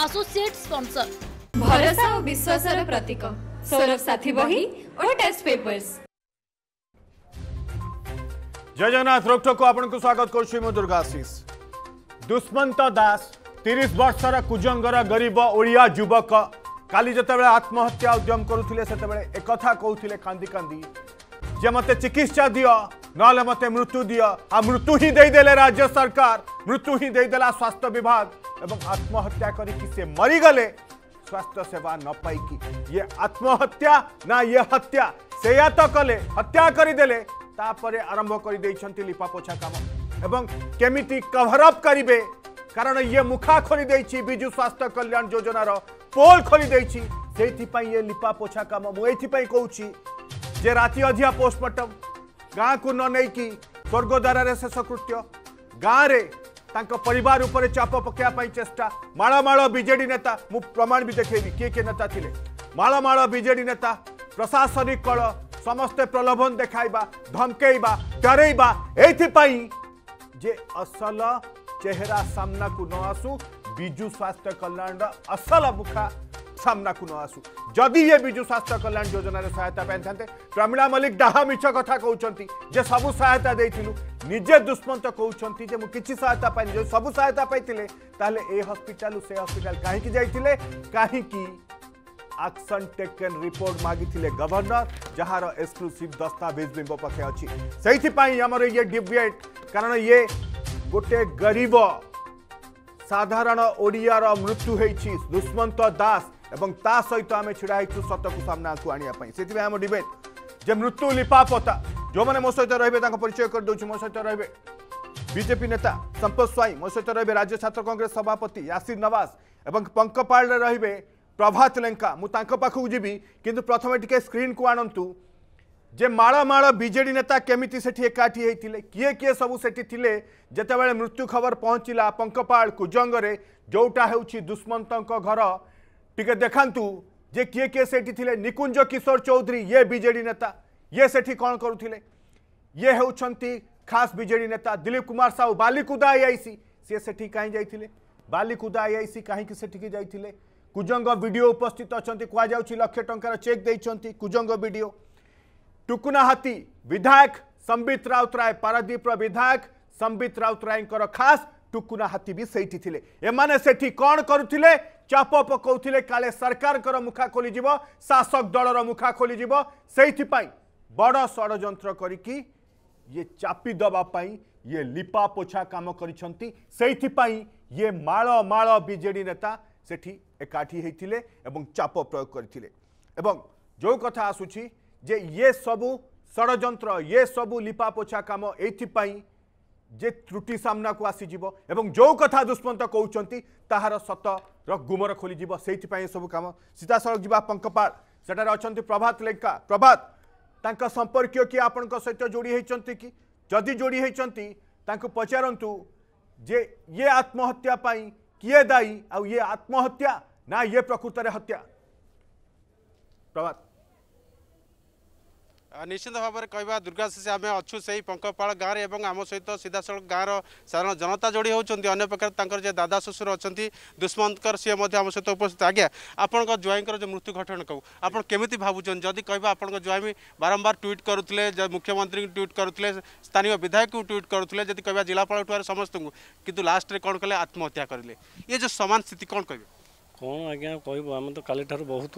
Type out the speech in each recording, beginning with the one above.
Associate sponsor भरोसा और विश्वास प्रतीक सौरभ साथी बही और टेस्ट पेपर्स जय जगन्नाथ रोकटो को आपन स्वागत कर छी मो दुष्मंत दास तीस वर्षर कुजंगर गरीब ओडिया युवक काली जत आत्महत्या उद्यम करते एक कौते कांदी कांदी जे मत चिकित्सा दियो ना मत मृत्यु दि आ मृत्यु ही देदेले राज्य सरकार मृत्यु ही देदेला स्वास्थ्य विभाग एवं आत्महत्या कर मरीगले स्वास्थ्य सेवा न पाई ये आत्महत्या ना ये हत्या से तो कले हत्या करदे आरंभ कर लिपापोछा कम एवं केमी कभरअप करे कारण ये मुखा खोली विजु स्वास्थ्य कल्याण योजनार पोल खोली से लिपापोछा कम मुझे कौच जे राति अधिया पोस्टमर्टम ଗାଁ କୁ ନ ନେଇକି ସ୍ୱର୍ଗଦ୍ୱାରରେ ଶେଷ କୃତ୍ୟ ଗାଁରେ ତାଙ୍କ ପରିବାର ଉପରେ ଚାପ ପକାଇବା ପାଇଁ ଚେଷ୍ଟା ମାଳ ମାଳ ବିଜେଡି ନେତା ମୁଁ ପ୍ରମାଣ ବି ଦେଖେଇବି କିଏ କିଏ ନେତା ଥିଲେ ମାଳ ମାଳ ବିଜେଡି ନେତା ପ୍ରଶାସନିକ କଳ ସମସ୍ତେ ପ୍ରଲୋଭନ ଦେଖାଇବା ଧମକେଇବା ଡରେଇବା ଏଇଥିପାଇଁ ଯେ ଅସଲ ଚେହେରା ସାମ୍ନାକୁ ନ ଆସୁ ବିଜୁ ସ୍ୱାସ୍ଥ୍ୟ କଲ୍ୟାଣର ଅସଲ ମୁଖା सामना को नसु जदि ये विजु स्वास्थ्य कल्याण योजन सहायता पाई था प्रमीला मल्लिक डाहा मीछ कथ कहते सब सहायता देखू निजे दुष्मंत कहते कि सहायता पाए जो सब सहायता पाई तेल ए हस्पिटाल से हस्पिटाल कहीं जाते कहीं आक्शन टेकन रिपोर्ट मागि गवर्नर जार एक्सक्लूसीव दस्तावेज बिंब पक्षे अच्छी सेमर ये डिबेट कारण ये गोटे गरीब साधारण ओडिया मृत्यु होती दुष्मंत दास सहित आम ढाई सत को सामना को आने आम डिबेट जे मृत्यु लिपा पता जो मैंने मो सहित रे परिचय करदे मो सहित रे बीजेपी नेता संतोष स्वाई मो सहित रे राज्य छात्र कंग्रेस सभापति यासीर नवाज और पंकपाल रे प्रभात लेंका मुखक जी कि प्रथम टी स्क्रीन को आणतु जे माड़माड़ विजे नेता केमी से एकाठी होते किए किए सब से जिते मृत्यु खबर पहुँचला पंकपाल कुजंगे जोटा हो दुष्मत घर टे देखु जे किए किए से थिले निकुंज किशोर चौधरी ये बीजेडी नेता ये से कौन करुले ये होती खास बीजेडी नेता दिलीप कुमार साहू बालिकुदा आईआईसी सी से कहीं जाइए बालिकुदा आईआईसी कहीं से जाते कुजंग वीडियो उपस्थित अच्छा कहु लक्ष ट चेक दे कुजंग वीडियो टुकुना हाथी विधायक संबित राउतराय पारादीप्र विधायक संबित राउतरायर खास टुकुना हाथी भी सही थे एम से कौन करुले चाप पकाउँदै काले सखा खोलि शासक दल र मुखा खोलियो सहीप बडि इपिदेवाई लिपापोछा काम गरिपे मालमा जेडि नाठी हैले चाप प्रयोग गरिसु इसु षड्यन्त्र यसबु लिपापोछा कम एपी जे त्रुटि सामना को आसीज एवं जो कथा दुष्मंत कौन तहार सतर गुमर खोली से सब कम सीधा सड़क जा पंकपाल सेठे अच्छा प्रभात लेंका प्रभात संपर्क किए आप सहित जोड़ी होती कि जदि जोड़ी होती पचारतु जे ये आत्महत्या किए दायी आ आत्महत्या ना ये प्रकृत हत्या प्रभात ନିଶ୍ଚିତ ଭାବରେ କହିବା ଦୁର୍ଗାଶିଷ ଆମେ ଅଛୁ ସେଇ ପଙ୍କପାଳ ଗାଁରେ ଏବଂ ଆମ ସହିତ ସିଧାସଳଖ ଗାଁର ସାଧାରଣ ଜନତା ଯୋଡ଼ି ହେଉଛନ୍ତି ଅନ୍ୟ ପ୍ରକାର ତାଙ୍କର ଯେ ଦାଦା ଶ୍ୱଶୁର ଅଛନ୍ତି ଦୁଷ୍ମନ୍ତଙ୍କର ସିଏ ମଧ୍ୟ ଆମ ସହିତ ଉପସ୍ଥିତ ଆଜ୍ଞା ଆପଣଙ୍କ ଜ୍ୱାଇଁଙ୍କର ଯେଉଁ ମୃତ୍ୟୁ ଘଟଣା କହୁ ଆପଣ କେମିତି ଭାବୁଛନ୍ତି ଯଦି କହିବା ଆପଣଙ୍କ ଜ୍ୱାଇଁ ବାରମ୍ବାର ଟ୍ୱିଟ୍ କରୁଥିଲେ ମୁଖ୍ୟମନ୍ତ୍ରୀଙ୍କୁ ଟ୍ୱିଟ୍ କରୁଥିଲେ ସ୍ଥାନୀୟ ବିଧାୟକଙ୍କୁ ଟ୍ୱିଟ୍ କରୁଥିଲେ ଯଦି କହିବା ଜିଲ୍ଲାପାଳ ଉଠାର ସମସ୍ତଙ୍କୁ କିନ୍ତୁ ଲାଷ୍ଟରେ କ'ଣ କଲେ ଆତ୍ମହତ୍ୟା କରିଲେ ଏ ଯେଉଁ ସମାନ ସ୍ଥିତି କ'ଣ କହିବେ କ'ଣ ଆଜ୍ଞା କହିବୁ ଆମେ ତ କାଲିଠାରୁ ବହୁତ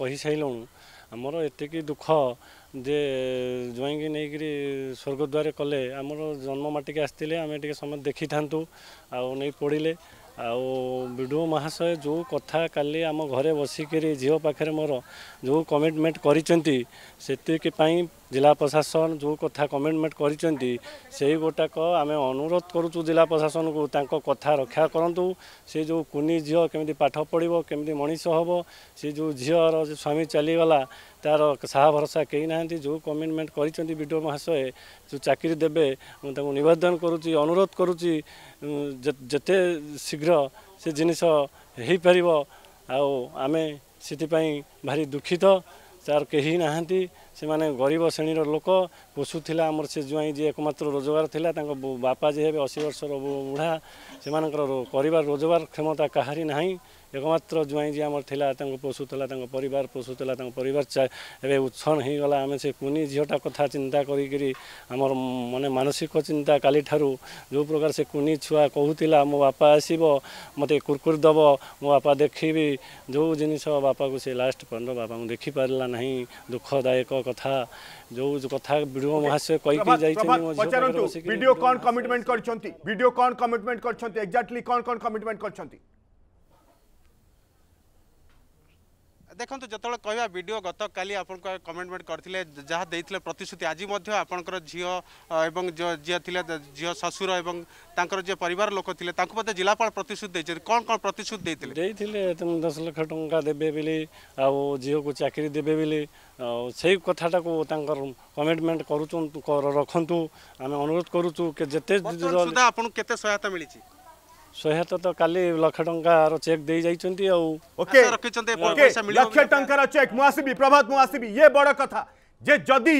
କହିସାରିଲୁଣୁ ଆମର ଏତିକି ଦୁଃଖ ଯେ ଜ୍ୱାଇଁକି ନେଇକରି ସ୍ୱର୍ଗଦ୍ୱାରେ କଲେ ଆମର ଜନ୍ମ ମାଟିକି ଆସିଥିଲେ ଆମେ ଟିକେ ସମସ୍ତେ ଦେଖିଥାନ୍ତୁ ଆଉ ନେଇ ପଡ଼ିଲେ ଆଉ ବି ଡ଼ି ଓ ମହାଶୟ ଯେଉଁ କଥା କାଲି ଆମ ଘରେ ବସିକରି ଝିଅ ପାଖରେ ମୋର ଯେଉଁ କମିଟମେଣ୍ଟ କରିଛନ୍ତି ସେତିକି ପାଇଁ ଜିଲ୍ଲା ପ୍ରଶାସନ ଯେଉଁ କଥା କମିଟମେଣ୍ଟ କରିଛନ୍ତି ସେଇ ଗୋଟାକ ଆମେ ଅନୁରୋଧ କରୁଛୁ ଜିଲ୍ଲା ପ୍ରଶାସନକୁ ତାଙ୍କ କଥା ରକ୍ଷା କରନ୍ତୁ ସେ ଯେଉଁ କୁନି ଝିଅ କେମିତି ପାଠ ପଢ଼ିବ କେମିତି ମଣିଷ ହେବ ସେ ଯେଉଁ ଝିଅର ସ୍ୱାମୀ ଚାଲିଗଲା ତା'ର ସାହା ଭରସା କେହି ନାହାନ୍ତି ଯେଉଁ କମିଟମେଣ୍ଟ କରିଛନ୍ତି ବିଡ଼ିଓ ମହାଶୟ ଯେଉଁ ଚାକିରି ଦେବେ ମୁଁ ତାଙ୍କୁ ନିବେଦନ କରୁଛି ଅନୁରୋଧ କରୁଛି ଯେତେ ଶୀଘ୍ର ସେ ଜିନିଷ ହେଇପାରିବ ଆଉ ଆମେ ସେଥିପାଇଁ ଭାରି ଦୁଃଖିତ ତାର କେହି ନାହାନ୍ତି ସେମାନେ ଗରିବ ଶ୍ରେଣୀର ଲୋକ ପୋଷୁଥିଲା ଆମର ସେ ଜ୍ୱାଇଁ ଯିଏ ଏକମାତ୍ର ରୋଜଗାର ଥିଲା ତାଙ୍କ ବାପା ଯିଏ ହେବେ ଅଶୀ ବର୍ଷର ବୁଢ଼ା ସେମାନଙ୍କର ପରିବାର ରୋଜଗାର କ୍ଷମତା କାହାରି ନାହିଁ ଏକମାତ୍ର ଜ୍ୱାଇଁ ଯିଏ ଆମର ଥିଲା ତାଙ୍କୁ ପୋଷୁଥିଲା ତାଙ୍କ ପରିବାର ପୋଷୁଥିଲା ତାଙ୍କ ପରିବାର ଏବେ ଉଚ୍ଛନ୍ନ ହୋଇଗଲା ଆମେ ସେ କୁନି ଝିଅଟା କଥା ଚିନ୍ତା କରିକିରି ଆମର ମାନେ ମାନସିକ ଚିନ୍ତା କାଲିଠାରୁ ଯେଉଁ ପ୍ରକାର ସେ କୁନି ଛୁଆ କହୁଥିଲା ମୋ ବାପା ଆସିବ ମୋତେ କୁରକୁରି ଦେବ ମୋ ବାପା ଦେଖିବି ଯେଉଁ ଜିନିଷ ବାପାକୁ ସେ ଲାଷ୍ଟ ପର୍ଯ୍ୟନ୍ତ ବାପାଙ୍କୁ ଦେଖିପାରିଲା ନାହିଁ ଦୁଃଖଦାୟକ କଥା ଯେଉଁ କଥା ବିଡ଼ିଓ ମହାଶୟ କହିକି ଯାଇଛନ୍ତି ଭିଡ଼ିଓ କ'ଣ କମିଟମେଣ୍ଟ କରିଛନ୍ତି ଭିଡ଼ିଓ କ'ଣ କମିଟମେଣ୍ଟ କରିଛନ୍ତି ଏକ୍ଜାକ୍ଟଲି କ'ଣ କ'ଣ କମିଟମେଣ୍ଟ କରିଛନ୍ତି দেখুন যেতবে কহা ভিডিও গতকাল আপনার কমেন্টমেন্ট করে যা দিয়ে প্রতিশ্রুতি আজ আপনার ঝিও এবং যে ঝিও শ্বশুর এবং তাঁর যে পরিবার লোক লে তাঁকু বোধ জেলাপাল প্রতিশ্রুতি দিয়েছেন কম কম প্রতিশ্রুতি দিয়েছিল দিয়েছিল দশ লক্ষ টঙ্কা দেবে বলে আিওকে চাকরি দেবে বলে সেই কথাটা তাঁর কমিটমেন্ট করুন রখতু আমি অনুরোধ করুছু যেতে আপনার কেতে সহায়তা মিছে सहायत तो काली लाख टंका रो चेक दे जाई चेक मु प्रभात मु ये बड़ कथा जे जदी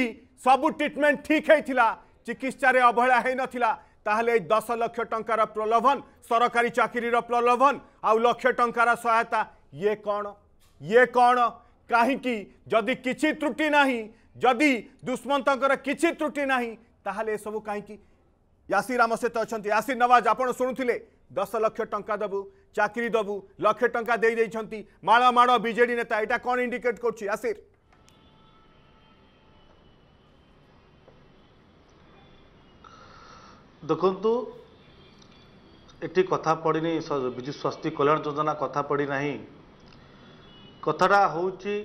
सब ट्रीटमेंट ठीक हेथिला चिकित्सा रे अवहेला हे नथिला ताहले 10 लाख टंका प्रलोभन सरकारी चाकरी प्रलोभन आ लक्ष ट सहायता ये कौन ये कोन कहीं की जदी किछि त्रुटि नाही जदी दुष्मंतकर किछि त्रुटि नाही ताहले सब काही की यासीर सहित अच्छा यासी नवाज आपण शुणुते দশ লক্ষ টঙ্কা দেবু চাকরি দেবু লক্ষ টঙ্কা দিয়ে মাড় মাড় বিজেডি নেতা এটা কন ইন্ডিকেট করছি আসির ଦେଖନ୍ତୁ ଏଠି କଥା ପଡ଼ିନି ବିଜୁ ସ୍ୱାସ୍ଥ୍ୟ କଲ୍ୟାଣ ଯୋଜନା କଥା ପଡ଼ିନାହିଁ କଥାଟା ହେଉଛି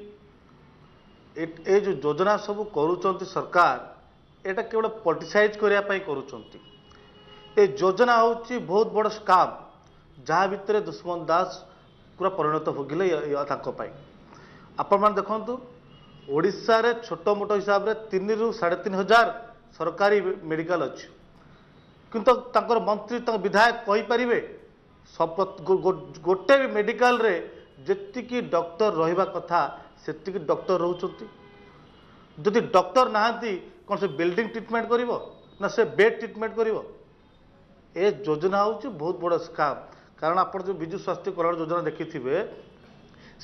ଏ ଯେଉଁ ଯୋଜନା ସବୁ କରୁଛନ୍ତି ସରକାର ଏଇଟା କେବଳ ପଲିଟିସାଇଜ୍ କରିବା ପାଇଁ କରୁଛନ୍ତି ଏ ଯୋଜନା ହେଉଛି ବହୁତ ବଡ଼ ସ୍କାମ୍ ଯାହା ଭିତରେ ଦୁଷ୍ମନ୍ତ ଦାସ ପୁରା ପରିଣତ ଭୋଗିଲେ ତାଙ୍କ ପାଇଁ ଆପଣମାନେ ଦେଖନ୍ତୁ ଓଡ଼ିଶାରେ ଛୋଟ ମୋଟ ହିସାବରେ ତିନିରୁ ସାଢ଼େ ତିନି ହଜାର ସରକାରୀ ମେଡ଼ିକାଲ ଅଛି କିନ୍ତୁ ତାଙ୍କର ମନ୍ତ୍ରୀ ତାଙ୍କ ବିଧାୟକ କହିପାରିବେ ଗୋଟେ ବି ମେଡ଼ିକାଲରେ ଯେତିକି ଡକ୍ଟର ରହିବା କଥା ସେତିକି ଡକ୍ଟର ରହୁଛନ୍ତି ଯଦି ଡକ୍ଟର ନାହାନ୍ତି କ'ଣ ସେ ବିଲ୍ଡିଂ ଟ୍ରିଟମେଣ୍ଟ କରିବ ନା ସେ ବେଡ୍ ଟ୍ରିଟମେଣ୍ଟ କରିବ ଏ ଯୋଜନା ହେଉଛି ବହୁତ ବଡ଼ ସ୍କାମ୍ କାରଣ ଆପଣ ଯେଉଁ ବିଜୁ ସ୍ୱାସ୍ଥ୍ୟ କଲ୍ୟାଣ ଯୋଜନା ଦେଖିଥିବେ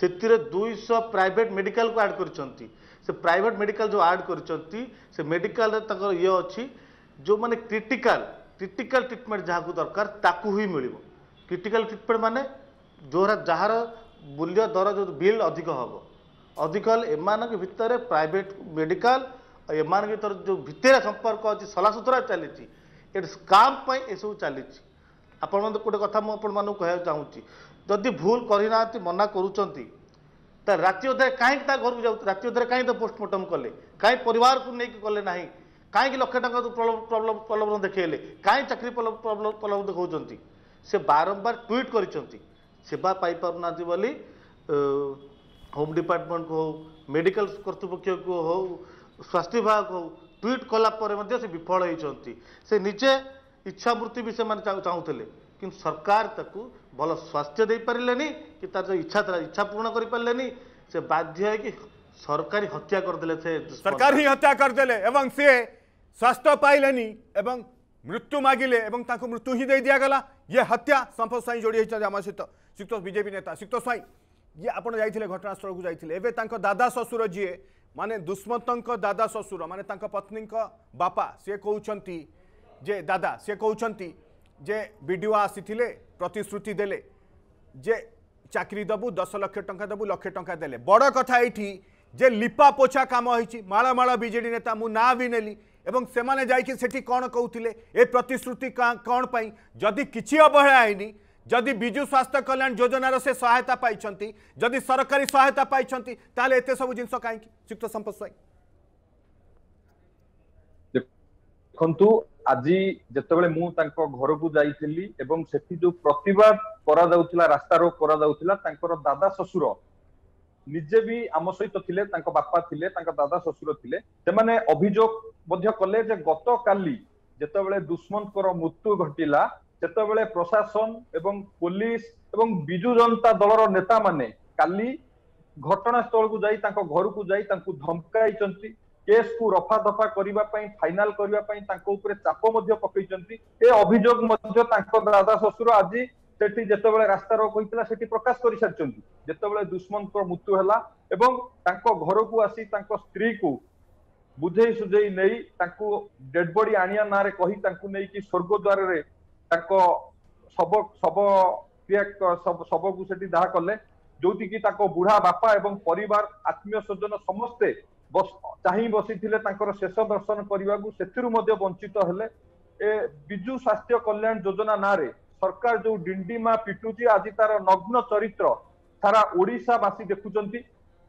ସେଥିରେ ଦୁଇଶହ ପ୍ରାଇଭେଟ୍ ମେଡ଼ିକାଲକୁ ଆଡ଼୍ କରିଛନ୍ତି ସେ ପ୍ରାଇଭେଟ୍ ମେଡ଼ିକାଲ ଯେଉଁ ଆଡ଼୍ କରିଛନ୍ତି ସେ ମେଡ଼ିକାଲରେ ତାଙ୍କର ଇଏ ଅଛି ଯେଉଁମାନେ କ୍ରିଟିକାଲ କ୍ରିଟିକାଲ ଟ୍ରିଟମେଣ୍ଟ ଯାହାକୁ ଦରକାର ତାକୁ ହିଁ ମିଳିବ କ୍ରିଟିକାଲ ଟ୍ରିଟମେଣ୍ଟ ମାନେ ଯେଉଁରା ଯାହାର ମୂଲ୍ୟ ଦର ଯେଉଁ ବିଲ୍ ଅଧିକ ହେବ ଅଧିକ ହେଲେ ଏମାନଙ୍କ ଭିତରେ ପ୍ରାଇଭେଟ୍ ମେଡ଼ିକାଲ ଏମାନଙ୍କ ଭିତରେ ଯେଉଁ ଭିତରେ ସମ୍ପର୍କ ଅଛି ସଲାସୁତୁରା ଚାଲିଛି ଏଠି ସ୍କାମ୍ ପାଇଁ ଏସବୁ ଚାଲିଛି ଆପଣମାନେ ଗୋଟେ କଥା ମୁଁ ଆପଣମାନଙ୍କୁ କହିବାକୁ ଚାହୁଁଛି ଯଦି ଭୁଲ କରିନାହାନ୍ତି ମନା କରୁଛନ୍ତି ତା ରାତି ଅଧାରେ କାହିଁକି ତା ଘରକୁ ଯାଉ ରାତି ଅଧାରେ କାହିଁକି ତ ପୋଷ୍ଟମର୍ଟମ୍ କଲେ କାହିଁକି ପରିବାରକୁ ନେଇକି କଲେ ନାହିଁ କାହିଁକି ଲକ୍ଷେ ଟଙ୍କା ପ୍ରଲୋଭନ ଦେଖେଇଲେ କାହିଁ ଚାକିରି ପ୍ରଲୋଭନ ଦେଖାଉଛନ୍ତି ସେ ବାରମ୍ବାର ଟ୍ୱିଟ୍ କରିଛନ୍ତି ସେବା ପାଇପାରୁନାହାନ୍ତି ବୋଲି ହୋମ୍ ଡିପାର୍ଟମେଣ୍ଟକୁ ହେଉ ମେଡ଼ିକାଲ କର୍ତ୍ତୃପକ୍ଷକୁ ହେଉ ସ୍ୱାସ୍ଥ୍ୟ ବିଭାଗ ହଉ ট্যুইট কলাপরে মধ্যে সে বিফল হয়েছেন সে নিজে ইচ্ছামৃত্যু বি সে চাহুলে কিন্তু সরকার তাকে ভালো স্বাস্থ্য দিয়ে কি তার যে ইচ্ছা লা ইচ্ছা পূরণ করে পারে সে বাধ্য হয়ে সরকারি হত্যা করেদেলে সে সরকার হি হত্যা করেদেলে এবং সে স্বাস্থ্য পাইলেনি এবং মৃত্যু মাগিলে এবং তাকে মৃত্যু হি দিয়ে দিয়াগলা ইয়ে হত্যা সম্পদ স্বাইঁ যোড়ি হয়েছেন আমার সহ শিক্ত বিজেপি নেতা শিক্ত স্বাইঁ ইয়ে আপনার যাই ঘটনাস্থলক যাই এবে তাঁর দাদা শ্বশুর যিয়ে মানে দুষ্মন্তଙ୍କ দাদা ଶ୍ୱଶୁର ମାନେ ତାଙ୍କ ପତ୍ନୀଙ୍କ ବାପା ସିଏ କହୁଛନ୍ତି ଯେ ଦାଦା ସିଏ କହୁଛନ୍ତି ଯେ ବି ଡି ଓ ଆସିଥିଲେ ପ୍ରତିଶ୍ରୁତି ଦେଲେ ଯେ ଚାକିରି ଦେବୁ ଦଶ ଲକ୍ଷ ଟଙ୍କା ଦେବୁ ଲକ୍ଷେ ଟଙ୍କା ଦେଲେ ବଡ଼ କଥା ଏଇଠି ଯେ ଲିପା ପୋଛା କାମ ହେଇଛି ମାଳ ମାଳ ବିଜେଡ଼ି ନେତା ମୁଁ ନାଁ ବି ନେଲି ଏବଂ ସେମାନେ ଯାଇକି ସେଠି କ'ଣ କହୁଥିଲେ ଏ ପ୍ରତିଶ୍ରୁତି କ'ଣ ପାଇଁ ଯଦି କିଛି ଅବହେଳା ହେଇନି যদি বিজু স্বাস্থ্য কল্যাণ যোজনার সে সহায়তা পাইছেন যদি সরকারি সহায়তা পাইছেন তাহলে এতে সব জিনিস কাইকি যুক্ত সম্পদ স্বাই দেখন্তু আজি যেতবেলে মু তাঙ্ক ঘরকু যাইছিলি এবং সেটি যে প্রতিবাদ করা রাস্তা রাস্তারোক করা যাউতিলা তাঙ্কর দাদা শ্বশুর ନିଜେ ବି ଆମ ସହିତ ଥିଲେ ତାଙ୍କ ବାପା দাদা শ্বশুর ଦାଦା সে ଥିଲେ ସେମାନେ ଅଭିଯୋଗ ମଧ୍ୟ କଲେ ଯେ ଗତକାଲି ଯେତେବେଳେ ଦୁଷ୍ମନ୍ତଙ୍କର ମୃତ୍ୟୁ ଘଟିଲା ସେତେବେଳେ ପ୍ରଶାସନ ଏବଂ ପୋଲିସ ଏବଂ ବିଜୁ ଜନତା ଦଳର ନେତାମାନେ କାଲି ଘଟଣାସ୍ଥଳକୁ ଯାଇ ତାଙ୍କ ଘରକୁ ଯାଇ ତାଙ୍କୁ ଧମକାଇଛନ୍ତି କେସ୍କୁ ରଫାଦଫା କରିବା ପାଇଁ ଫାଇନାଲ କରିବା ପାଇଁ ତାଙ୍କ ଉପରେ ଚାପ ମଧ୍ୟ ପକେଇଛନ୍ତି ଏ ଅଭିଯୋଗ ମଧ୍ୟ ତାଙ୍କ ଦାଦା ଶ୍ୱଶୁର ଆଜି ସେଠି ଯେତେବେଳେ ରାସ୍ତାର ହୋଇଥିଲା ସେଠି ପ୍ରକାଶ କରିସାରିଛନ୍ତି ଯେତେବେଳେ ଦୁଷ୍ମନ୍ତର ମୃତ୍ୟୁ ହେଲା ଏବଂ ତାଙ୍କ ଘରକୁ ଆସି ତାଙ୍କ ସ୍ତ୍ରୀକୁ ବୁଝେଇ ସୁଝେଇ ନେଇ ତାଙ୍କୁ ଡେଡ୍ ବଡି ଆଣିବା ନାଁରେ କହି ତାଙ୍କୁ ନେଇକି ସ୍ୱର୍ଗଦ୍ୱାରରେ ତାଙ୍କ ଶବ ଶବ କ୍ରିୟା ଶବକୁ ସେଠି ଦାହ କଲେ ଯୋଉଠିକି ତାଙ୍କ ବୁଢା ବାପା ଏବଂ ପରିବାର ଆତ୍ମୀୟ ସ୍ୱଜନ ସମସ୍ତେ ଚାହିଁ ବସିଥିଲେ ତାଙ୍କର ଶେଷ ଦର୍ଶନ କରିବାକୁ ସେଥିରୁ ମଧ୍ୟ ବଞ୍ଚିତ ହେଲେ ଏ ବିଜୁ ସ୍ୱାସ୍ଥ୍ୟ କଲ୍ୟାଣ ଯୋଜନା ନାଁରେ ସରକାର ଯୋଉ ଡିଣ୍ଡିମା ପିଟୁଛି ଆଜି ତାର ନଗ୍ନ ଚରିତ୍ର ସାରା ଓଡ଼ିଶାବାସୀ ଦେଖୁଛନ୍ତି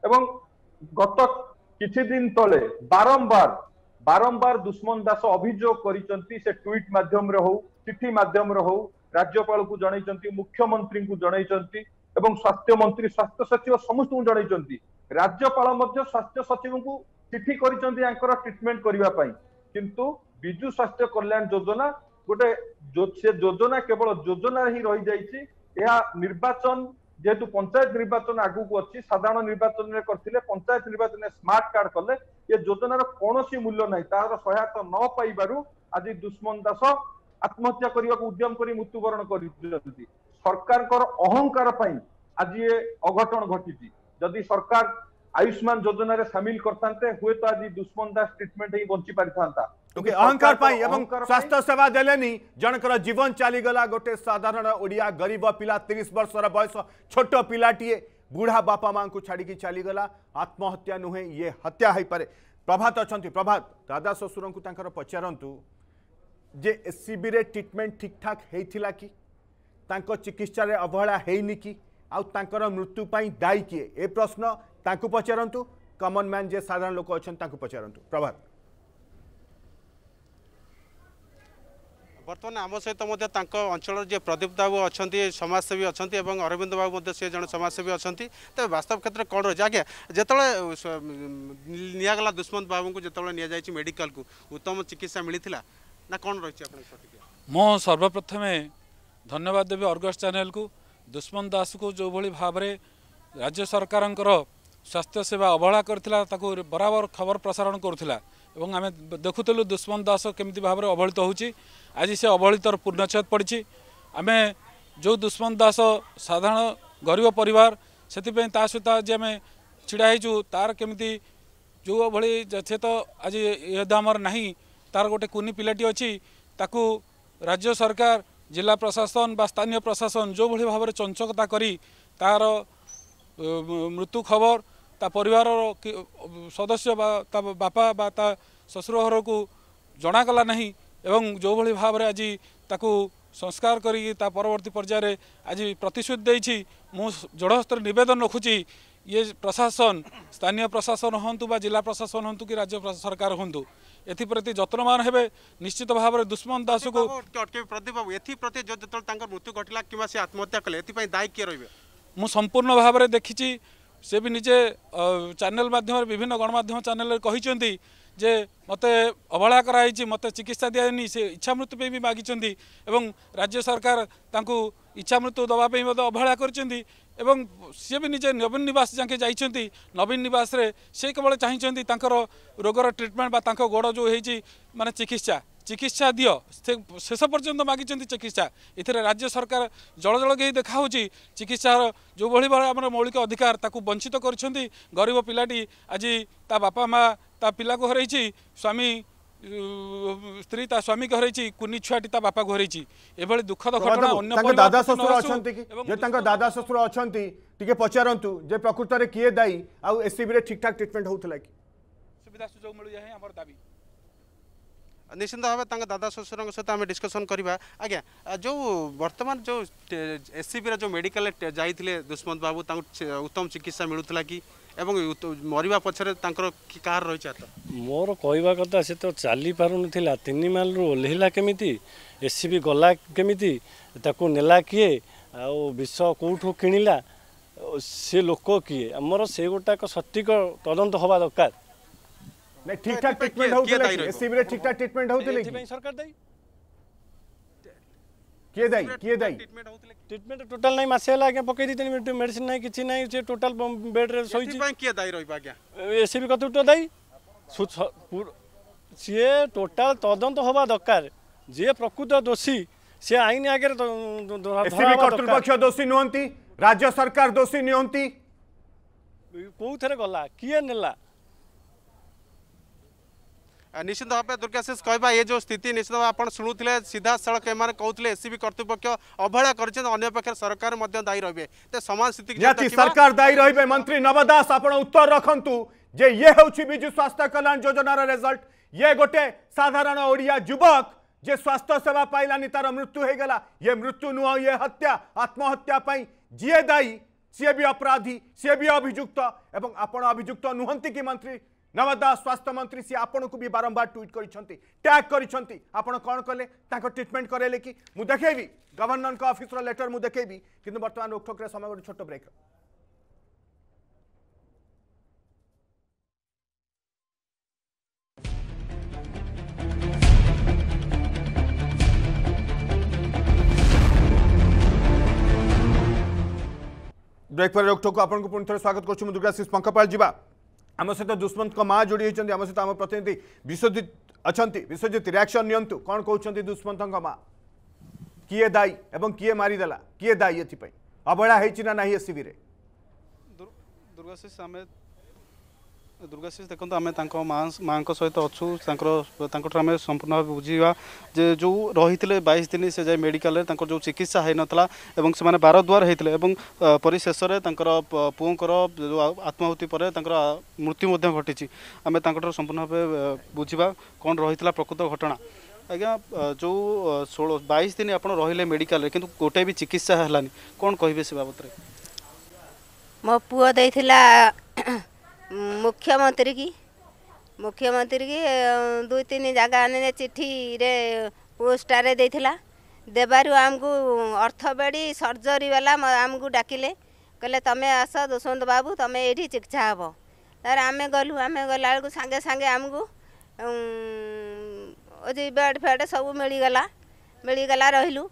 ଏବଂ ଗତ କିଛି ଦିନ ତଳେ ବାରମ୍ବାର বারম্বার দুশ্মন দাস অভিযোগ করেছেন সে টুইট মাধ্যমে হোক চিঠি মাধ্যমে হোক রাজ্যপাল জনাইছেন মুখ্যমন্ত্রী জনাইছেন এবং স্বাস্থ্যমন্ত্রী স্বাস্থ্য সচিব সমস্ত জনাইছেন রাজ্যপাল স্বাস্থ্য সচিব চিঠি করেছেন তাঁর ট্রিটমেন্ট করা কিন্তু বিজু স্বাস্থ্য কল্যাণ যোজনা গোটে সে যোজনা কেবল যোজনা হি রয়ে যাই নির্বাচন যেহেতু পঞ্চায়ত নির্বাচন আগুক অছি সাধারণ নির্বাচনের করলে পঞ্চায়ত নির্বাচনে স্মার্ট কার্ড কলে এ যোজনার কোণী মূল্য নাই তাহার সহায়তা ন পাইবার আজ দুশ্মন দাস আত্মহত্যা করা উদ্যম করে মৃত্যুবরণ করছেন সরকার অহংকার আজ এ অঘটন ঘটিছে যদি সরকার आयुष्मान योजन सामिल करते हुए तो आज दुश्मन दास ट्रिटमेंट ही बंची पारिता ओके अहंकार पाई एवं स्वास्थ्य सेवा देलेनी जनकर जीवन चलीगला गोटे साधारण ओडिया गरीब पिला तीस वर्षर बयस छोट पिलाटीए बुढ़ा बापा माँ को छाड़ी चलीगला आत्महत्या नुहे ये हत्या हो पारे प्रभात अच्छा प्रभात दादा श्वशुर को पचारतु जे एस रे ट्रिटमेंट ठीक ठाक होता कि चिकित्सार अवहेला होनी कि आउ मृत्यु दायी किए ए प्रश्न ତାଙ୍କୁ ପଚାରନ୍ତୁ କମନ ମ୍ୟାନ୍ ଯିଏ ସାଧାରଣ ଲୋକ ଅଛନ୍ତି ତାଙ୍କୁ ପଚାରନ୍ତୁ ପ୍ରଭାତ ବର୍ତ୍ତମାନ ଆମ ସହିତ ମଧ୍ୟ ତାଙ୍କ ଅଞ୍ଚଳର ଯିଏ ପ୍ରଦୀପ ବାବୁ ଅଛନ୍ତି ସମାଜସେବୀ ଅଛନ୍ତି ଏବଂ ଅରବିନ୍ଦ ବାବୁ ମଧ୍ୟ ସେ ଜଣେ ସମାଜସେବୀ ଅଛନ୍ତି ତେବେ ବାସ୍ତବ କ୍ଷେତ୍ରରେ କ'ଣ ରହିଛି ଆଜ୍ଞା ଯେତେବେଳେ ନିଆଗଲା ଦୁଷ୍ମନ୍ତ ବାବୁଙ୍କୁ ଯେତେବେଳେ ନିଆଯାଇଛି ମେଡ଼ିକାଲକୁ ଉତ୍ତମ ଚିକିତ୍ସା ମିଳିଥିଲା ନା କ'ଣ ରହିଛି ଆପଣଙ୍କ ପ୍ରତିକ୍ରିୟା ମୁଁ ସର୍ବପ୍ରଥମେ ଧନ୍ୟବାଦ ଦେବି ଅର୍ଗସ୍ ଚ୍ୟାନେଲକୁ ଦୁଷ୍ମନ୍ତ ଦାସକୁ ଯେଉଁଭଳି ଭାବରେ ରାଜ୍ୟ ସରକାରଙ୍କର ସ୍ୱାସ୍ଥ୍ୟ ସେବା ଅବହେଳା କରିଥିଲା ତାକୁ ବରାବର ଖବର ପ୍ରସାରଣ କରୁଥିଲା ଏବଂ ଆମେ ଦେଖୁଥିଲୁ ଦୁଷ୍ମନ୍ତ ଦାସ କେମିତି ଭାବରେ ଅବହେଳିତ ହେଉଛି ଆଜି ସେ ଅବହେଳିତର ପୂର୍ଣ୍ଣଚ୍ଛେଦ ପଡ଼ିଛି ଆମେ ଯେଉଁ ଦୁଷ୍ମନ୍ତ ଦାସ ସାଧାରଣ ଗରିବ ପରିବାର ସେଥିପାଇଁ ତା ସହିତ ଆଜି ଆମେ ଛିଡ଼ା ହେଇଛୁ ତାର କେମିତି ଯେଉଁ ଭଳି ସେ ତ ଆଜି ଏହା ଆମର ନାହିଁ ତାର ଗୋଟେ କୁନି ପିଲାଟି ଅଛି ତାକୁ ରାଜ୍ୟ ସରକାର ଜିଲ୍ଲା ପ୍ରଶାସନ ବା ସ୍ଥାନୀୟ ପ୍ରଶାସନ ଯେଉଁଭଳି ଭାବରେ ଚଞ୍ଚକତା କରି ତାର ମୃତ୍ୟୁ ଖବର ତା ପରିବାରର ସଦସ୍ୟ ବା ତା ବାପା ବା ତା ଶ୍ୱଶୁର ଘରକୁ ଜଣାଗଲା ନାହିଁ ଏବଂ ଯେଉଁଭଳି ଭାବରେ ଆଜି ତାକୁ ସଂସ୍କାର କରିକି ତା ପରବର୍ତ୍ତୀ ପର୍ଯ୍ୟାୟରେ ଆଜି ପ୍ରତିଶ୍ରୁତି ଦେଇଛି ମୁଁ ଜଣହସ୍ତରେ ନିବେଦନ ରଖୁଛି ଇଏ ପ୍ରଶାସନ ସ୍ଥାନୀୟ ପ୍ରଶାସନ ହୁଅନ୍ତୁ ବା ଜିଲ୍ଲା ପ୍ରଶାସନ ହୁଅନ୍ତୁ କି ରାଜ୍ୟ ସରକାର ହୁଅନ୍ତୁ ଏଥିପ୍ରତି ଯତ୍ନବାନ ହେବେ ନିଶ୍ଚିତ ଭାବରେ ଦୁଷ୍ମନ୍ତ ଦାସକୁ ପ୍ରଦୀପ ବାବୁ ଏଥିପ୍ରତି ଯେତେବେଳେ ତାଙ୍କର ମୃତ୍ୟୁ ଘଟିଲା କିମ୍ବା ସେ ଆତ୍ମହତ୍ୟା କଲେ ଏଥିପାଇଁ ଦାୟୀ ରହିବେ ମୁଁ ସମ୍ପୂର୍ଣ୍ଣ ଭାବରେ ଦେଖିଛି ସେ ବି ନିଜେ ଚ୍ୟାନେଲ୍ ମାଧ୍ୟମରେ ବିଭିନ୍ନ ଗଣମାଧ୍ୟମ ଚ୍ୟାନେଲ୍ରେ କହିଛନ୍ତି ଯେ ମୋତେ ଅବହେଳା କରାଯାଇଛି ମୋତେ ଚିକିତ୍ସା ଦିଆଯାଇନି ସେ ଇଚ୍ଛାମୃତ୍ୟୁ ପାଇଁ ବି ମାଗିଛନ୍ତି ଏବଂ ରାଜ୍ୟ ସରକାର ତାଙ୍କୁ ଇଚ୍ଛାମୃତ୍ୟୁ ଦେବା ପାଇଁ ମଧ୍ୟ ଅବହେଳା କରିଛନ୍ତି ଏବଂ ସିଏ ବି ନିଜେ ନବୀନ ନିବାସ ଯାକେ ଯାଇଛନ୍ତି ନବୀନ ନିବାସରେ ସେ କେବଳ ଚାହିଁଛନ୍ତି ତାଙ୍କର ରୋଗର ଟ୍ରିଟମେଣ୍ଟ ବା ତାଙ୍କ ଗୋଡ଼ ଯେଉଁ ହେଇଛି ମାନେ ଚିକିତ୍ସା चिकित्सा दियो शेष पर्यन्त मगिन्छ चिकित्सा एउटा राज्य सरकार जल जल केही देखाहे चिकित्सार जोभर मौलिक अधिकार त वंचित गर्छ गरीब पिया आज ता बापा मा पिको हरे स्वामी स्ती त ता बापा कुन छुवाको हरे एभरि दुखद घटना दादा तांका दादा श्शुर पचारंतु जे पचारु रे किए दायी रे ठीक ठाक होतला हौ सुविधा सुझाउ मिलिएम दाबी ନିଶ୍ଚିତ ଭାବେ ତାଙ୍କ ଦାଦା ଶ୍ୱଶୁରଙ୍କ ସହିତ ଆମେ ଡିସ୍କସନ୍ କରିବା ଆଜ୍ଞା ଯେଉଁ ବର୍ତ୍ତମାନ ଯେଉଁ ଏସ୍ସିବିର ଯେଉଁ ମେଡ଼ିକାଲରେ ଯାଇଥିଲେ ଦୁଷ୍ମନ୍ତ ବାବୁ ତାଙ୍କୁ ଉତ୍ତମ ଚିକିତ୍ସା ମିଳୁଥିଲା କି ଏବଂ ମରିବା ପଛରେ ତାଙ୍କର କାହାର ରହିଛି ହାତ ମୋର କହିବା କଥା ସେ ତ ଚାଲିପାରୁନଥିଲା ତିନି ମାଲରୁ ଓହ୍ଲେଇଲା କେମିତି ଏସ୍ସିବି ଗଲା କେମିତି ତାକୁ ନେଲା କିଏ ଆଉ ବିଷ କେଉଁଠୁ କିଣିଲା ସେ ଲୋକ କିଏ ଆମର ସେଗୁଡ଼ାକ ସଠିକ ତଦନ୍ତ ହେବା ଦରକାର ନାଇଁ ଠିକ୍ ଠାକ୍ ଟ୍ରିଟମେଣ୍ଟ ହଉଥିଲା ଏସ୍ସିବିରେ ଠିକ୍ ଠାକ୍ ଟ୍ରିଟମେଣ୍ଟ ହଉଥିଲେ କି ସରକାର ଦାୟୀ କିଏ ଦାୟୀ କିଏ ଦାୟୀ ଟ୍ରିଟମେଣ୍ଟ ଟୋଟାଲ ନାଇଁ ମାସେ ହେଲା ଆଜ୍ଞା ପକେଇ ଦେଇଛନ୍ତି ମେଡିସିନ ନାଇଁ କିଛି ନାଇଁ ସେ ଟୋଟାଲ ବେଡରେ ଶୋଇଛି କିଏ ଦାୟୀ ରହିବ ଆଜ୍ଞା ଏସ୍ସିବି କର୍ତ୍ତୃତ୍ୱ ଦାୟୀ ସିଏ ଟୋଟାଲ ତଦନ୍ତ ହେବା ଦରକାର ଯିଏ ପ୍ରକୃତ ଦୋଷୀ ସେ ଆଇନ ଆଗରେ କର୍ତ୍ତୃପକ୍ଷ ଦୋଷୀ ନୁହନ୍ତି ରାଜ୍ୟ ସରକାର ଦୋଷୀ ନିଅନ୍ତି କେଉଁଥିରେ ଗଲା କିଏ ନେଲା निश्चित भाव दुर्गाशीष कह ये जो स्थित निश्चित भाव आप शुणुते सीधा सड़क एम कहते एसीबी करतृपक्ष अवहेला कर सरकार दायी रही है समान स्थित सरकार दायी रही मंत्री नव दास उत्तर रखु जे ये विजु स्वास्थ्य कल्याण योजनार रेजल्ट ये गोटे साधारण ओडिया युवक जे स्वास्थ्य सेवा पाइलानी तार मृत्यु हो गला ये मृत्यु नुह ये हत्या आत्महत्या जीए दायी सीए भी अपराधी सीए भी अभिजुक्त एवं आपत अभिजुक्त नुहंती कि मंत्री ନବ ଦାସ ସ୍ୱାସ୍ଥ୍ୟମନ୍ତ୍ରୀ ସିଏ ଆପଣଙ୍କୁ ବି ବାରମ୍ବାର ଟ୍ୱିଟ୍ କରିଛନ୍ତି ଟ୍ୟାଗ୍ କରିଛନ୍ତି ଆପଣ କ'ଣ କଲେ ତାଙ୍କ ଟ୍ରିଟମେଣ୍ଟ କରାଇଲେ କି ମୁଁ ଦେଖେଇବି ଗଭର୍ଣ୍ଣରଙ୍କ ଅଫିସର ଲେଟର ମୁଁ ଦେଖେଇବି କିନ୍ତୁ ବର୍ତ୍ତମାନ ରୋକଠୋକରେ ସମୟ ଗୋଟେ ଛୋଟ ବ୍ରେକ୍ ব্রেক পরে রোকটোকু আপনার পুঁ থে স্বাগত করছি দুর্গাশিষ পঙ্কপাল যা ଆମ ସହିତ ଦୁଷ୍ମନ୍ତଙ୍କ ମା ଯୋଡ଼ି ହୋଇଛନ୍ତି ଆମ ସହିତ ଆମ ପ୍ରତିନିଧି ବିଶ୍ୱଜିତ ଅଛନ୍ତି ବିଶ୍ୱଜିତ ରିଆକ୍ସନ୍ ନିଅନ୍ତୁ କ'ଣ କହୁଛନ୍ତି ଦୁଷ୍ମନ୍ତଙ୍କ ମା କିଏ ଦାୟୀ ଏବଂ କିଏ ମାରିଦେଲା କିଏ ଦାୟୀ ଏଥିପାଇଁ ଅବହେଳା ହେଇଛି ନା ନାହିଁ ଏସ୍ସିବିରେ ଦୁର୍ଗାଶିଷ ଆମେ ଦୁର୍ଗାଶିଷ ଦେଖନ୍ତୁ ଆମେ ତାଙ୍କ ମା ମାଙ୍କ ସହିତ ଅଛୁ ତାଙ୍କର ତାଙ୍କଠାରୁ ଆମେ ସମ୍ପୂର୍ଣ୍ଣ ଭାବେ ବୁଝିବା ଯେ ଯେଉଁ ରହିଥିଲେ ବାଇଶ ଦିନ ସେ ଯାଇ ମେଡ଼ିକାଲରେ ତାଙ୍କର ଯେଉଁ ଚିକିତ୍ସା ହୋଇନଥିଲା ଏବଂ ସେମାନେ ବାର ଦୁଆର ହୋଇଥିଲେ ଏବଂ ପରିଶେଷରେ ତାଙ୍କର ପୁଅଙ୍କର ଯେଉଁ ଆତ୍ମାହୁତି ପରେ ତାଙ୍କର ମୃତ୍ୟୁ ମଧ୍ୟ ଘଟିଛି ଆମେ ତାଙ୍କଠାରୁ ସମ୍ପୂର୍ଣ୍ଣ ଭାବେ ବୁଝିବା କ'ଣ ରହିଥିଲା ପ୍ରକୃତ ଘଟଣା ଆଜ୍ଞା ଯେଉଁ ଷୋହଳ ବାଇଶ ଦିନ ଆପଣ ରହିଲେ ମେଡ଼ିକାଲରେ କିନ୍ତୁ ଗୋଟେ ବି ଚିକିତ୍ସା ହେଲାନି କ'ଣ କହିବେ ସେ ବାବଦରେ ମୋ ପୁଅ ଦେଇଥିଲା ମୁଖ୍ୟମନ୍ତ୍ରୀକି ମୁଖ୍ୟମନ୍ତ୍ରୀକି ଦୁଇ ତିନି ଜାଗା ଆଣିଲେ ଚିଠିରେ ପୋଷ୍ଟାରେ ଦେଇଥିଲା ଦେବାରୁ ଆମକୁ ଅର୍ଥବେଡ଼ି ସର୍ଜରୀ ବାଲା ଆମକୁ ଡାକିଲେ କହିଲେ ତମେ ଆସ ଦୁଷନ୍ତ ବାବୁ ତମେ ଏଇଠି ଚିକିତ୍ସା ହେବ ତାପରେ ଆମେ ଗଲୁ ଆମେ ଗଲାବେଳକୁ ସାଙ୍ଗେ ସାଙ୍ଗେ ଆମକୁ ଓଜି ବେଡ୍ ଫେଡ୍ ସବୁ ମିଳିଗଲା ମିଳିଗଲା ରହିଲୁ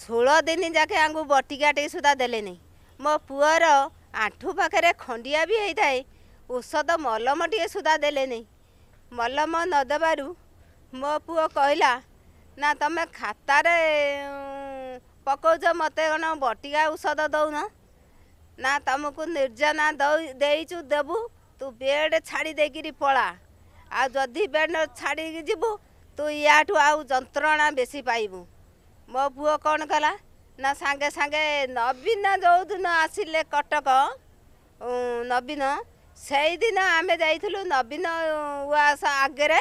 ଷୋହଳ ଦିନ ଯାକେ ଆମକୁ ବଟିକା ଟିକେ ସୁଦ୍ଧା ଦେଲେନି ମୋ ପୁଅର ଆଣ୍ଠୁ ପାଖରେ ଖଣ୍ଡିଆ ବି ହେଇଥାଏ ଔଷଧ ମଲମ ଟିକେ ସୁଦ୍ଧା ଦେଲେନି ମଲମ ନ ଦେବାରୁ ମୋ ପୁଅ କହିଲା ନା ତମେ ଖାତାରେ ପକାଉଛ ମୋତେ କ'ଣ ବଟିକା ଔଷଧ ଦେଉନ ନା ତମକୁ ନିର୍ଜନା ଦେଇଛୁ ଦେବୁ ତୁ ବେଡ୍ ଛାଡ଼ି ଦେଇକିରି ପଳା ଆଉ ଯଦି ବେଡ୍ ଛାଡ଼ିକି ଯିବୁ ତୁ ୟାଠୁ ଆଉ ଯନ୍ତ୍ରଣା ବେଶୀ ପାଇବୁ ମୋ ପୁଅ କ'ଣ କଲା ନା ସାଙ୍ଗେ ସାଙ୍ଗେ ନବୀନ ଯେଉଁଦିନ ଆସିଲେ କଟକ ନବୀନ ସେଇଦିନ ଆମେ ଯାଇଥିଲୁ ନବୀନ ଉଆସ ଆଗରେ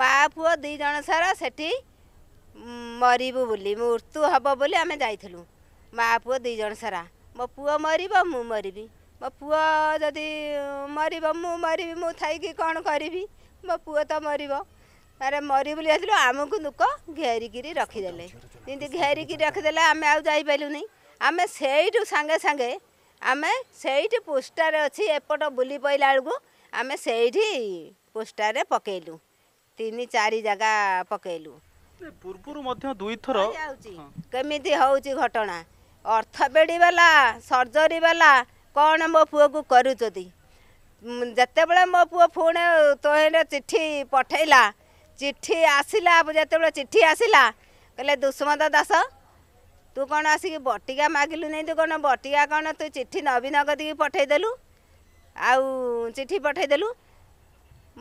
ମା ପୁଅ ଦୁଇ ଜଣ ସାରା ସେଠି ମରିବୁ ବୋଲି ମୃତ୍ୟୁ ହବ ବୋଲି ଆମେ ଯାଇଥିଲୁ ମା ପୁଅ ଦୁଇ ଜଣ ସାରା ମୋ ପୁଅ ମରିବ ମୁଁ ମରିବି ମୋ ପୁଅ ଯଦି ମରିବ ମୁଁ ମରିବି ମୁଁ ଥାଇକି କ'ଣ କରିବି ମୋ ପୁଅ ତ ମରିବ ତାହେଲେ ମରିବ ବୋଲି ଯାଇଥିଲୁ ଆମକୁ ଲୋକ ଘେରିକିରି ରଖିଦେଲେ ଯେମିତି ଘେରିକିରି ରଖିଦେଲେ ଆମେ ଆଉ ଯାଇପାରିଲୁନି ଆମେ ସେଇଠୁ ସାଙ୍ଗେ ସାଙ୍ଗେ ଆମେ ସେଇଠି ପୋଷ୍ଟାରେ ଅଛି ଏପଟ ବୁଲି ପଇଲା ବେଳକୁ ଆମେ ସେଇଠି ପୋଷ୍ଟାରେ ପକେଇଲୁ ତିନି ଚାରି ଜାଗା ପକେଇଲୁ ପୂର୍ବରୁ ମଧ୍ୟ ଦୁଇଥର ଯାଉଛି କେମିତି ହେଉଛି ଘଟଣା ଅର୍ଥପେଡ଼ି ବାଲା ସର୍ଜରୀ ବାଲା କ'ଣ ମୋ ପୁଅକୁ କରୁଛନ୍ତି ଯେତେବେଳେ ମୋ ପୁଅ ପୁଣି ତୋହେର ଚିଠି ପଠେଇଲା ଚିଠି ଆସିଲା ଯେତେବେଳେ ଚିଠି ଆସିଲା କହିଲେ ଦୁଷ୍ମନ୍ତ ଦାସ ତୁ କ'ଣ ଆସିକି ବଟିକା ମାଗିଲୁନି ତୁ କ'ଣ ବଟିକା କ'ଣ ତୁ ଚିଠି ନବୀନ କତିକି ପଠେଇଦେଲୁ ଆଉ ଚିଠି ପଠେଇଦେଲୁ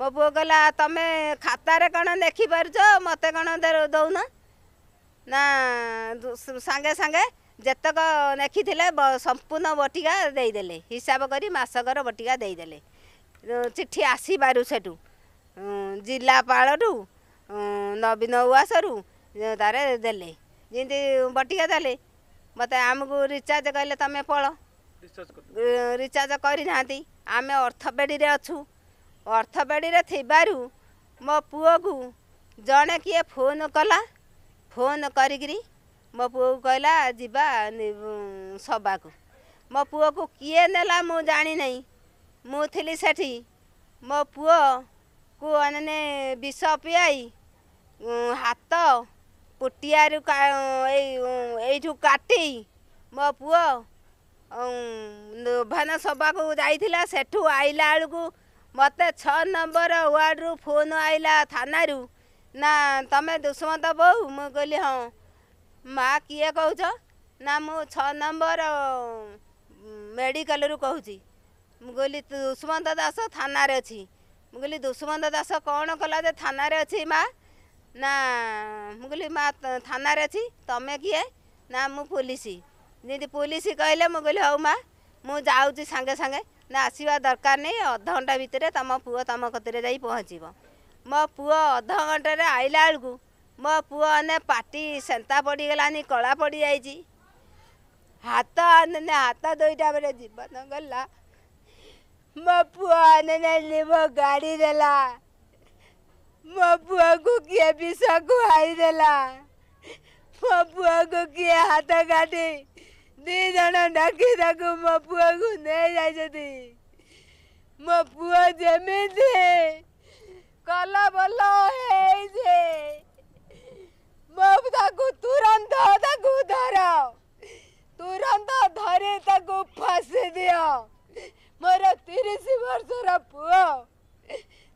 ମୋ ପୁଅ କହିଲା ତମେ ଖାତାରେ କ'ଣ ଦେଖିପାରୁଛ ମୋତେ କ'ଣ ଦେଉନ ନା ସାଙ୍ଗେ ସାଙ୍ଗେ ଯେତକ ଲେଖିଥିଲେ ସମ୍ପୂର୍ଣ୍ଣ ବଟିକା ଦେଇଦେଲେ ହିସାବ କରି ମାସକର ବଟିକା ଦେଇଦେଲେ ଚିଠି ଆସିପାରୁ ସେଠୁ ଜିଲ୍ଲାପାଳରୁ ନବୀନ ଉଆସରୁ ତାରେ ଦେଲେ ଯେମିତି ବଟିକା ଦେଲେ ମୋତେ ଆମକୁ ରିଚାର୍ଜ କହିଲେ ତମେ ପଳ ରିଚାର୍ଜ କରିନାହାନ୍ତି ଆମେ ଅର୍ଥପେଡ଼ିରେ ଅଛୁ ଅର୍ଥପେଡ଼ିରେ ଥିବାରୁ ମୋ ପୁଅକୁ ଜଣେ କିଏ ଫୋନ୍ କଲା ଫୋନ୍ କରିକିରି ମୋ ପୁଅକୁ କହିଲା ଯିବା ସଭାକୁ ମୋ ପୁଅକୁ କିଏ ନେଲା ମୁଁ ଜାଣିନାହିଁ ମୁଁ ଥିଲି ସେଠି ମୋ ପୁଅକୁ ଅନେ ବିଷ ପିଆଇ ହା ପଟିଆରୁ ଏଇ ଏଇଠୁ କାଟି ମୋ ପୁଅ ଭାନ ସଭାକୁ ଯାଇଥିଲା ସେଠୁ ଆସିଲା ବେଳକୁ ମୋତେ ଛଅ ନମ୍ବର ୱାର୍ଡ଼ରୁ ଫୋନ୍ ଆସିଲା ଥାନାରୁ ନା ତମେ ଦୁଷ୍ମନ୍ତ ବୋଉ ମୁଁ କହିଲି ହଁ ମା କିଏ କହୁଛ ନା ମୁଁ ଛଅ ନମ୍ବର ମେଡ଼ିକାଲରୁ କହୁଛି ମୁଁ କହିଲି ଦୁଷ୍ମନ୍ତ ଦାସ ଥାନାରେ ଅଛି ମୁଁ କହିଲି ଦୁଷ୍ମନ୍ତ ଦାସ କ'ଣ କଲା ଯେ ଥାନାରେ ଅଛି ମା' ନା ମୁଁ କହିଲି ମା ଥାନାରେ ଅଛି ତମେ କିଏ ନା ମୁଁ ପୋଲିସ ଯେମିତି ପୋଲିସ କହିଲେ ମୁଁ କହିଲି ହଉ ମା ମୁଁ ଯାଉଛି ସାଙ୍ଗେ ସାଙ୍ଗେ ନା ଆସିବା ଦରକାର ନାହିଁ ଅଧଘଣ୍ଟା ଭିତରେ ତମ ପୁଅ ତମ କତିରେ ଯାଇ ପହଞ୍ଚିବ ମୋ ପୁଅ ଅଧଘଣ୍ଟାରେ ଆଇଲା ବେଳକୁ ମୋ ପୁଅ ମାନେ ପାଟି ସେନ୍ତା ପଡ଼ିଗଲାନି କଳା ପଡ଼ିଯାଇଛି ହାତ ହାତ ଦୁଇଟା ବେଳେ ଜୀବନ ଗଲା ମୋ ପୁଅ ମାନେ ମୋ ଗାଡ଼ି ଦେଲା मो पु को किए विष खुआईदे मो पु को किए हाथ काटे दीज डाक मो पुआ को नहीं जा मो पुआ जमी कल भल तुरंत धर तुरंत धरे फसी दि मोर तीस वर्ष पुआ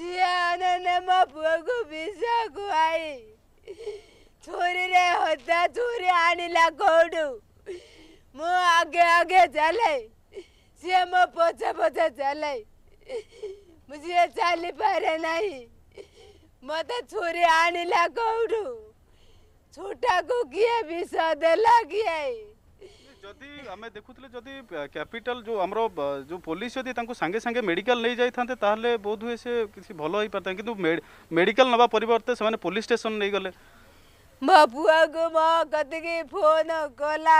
जियाने ने मापुए को बिजा कुआई छोरी रे होता छोरी आने ला कोडू मु आगे आगे चले जिये मु पोचे पोचे चले मुझे चली परे नहीं मते छोरी आने ला कोडू छोटा को किया बिजा दे लगी जदि कैपिटल जो आम जो पुलिस जदि सांगे सांगे मेडिकल नहीं जाते हैं बोध हुए से किसी भल हो पारे कि मेडिकल नवा परिवर्त से पुलिस स्टेशन नहीं गले मो पुआ को मो कतिक फोन कला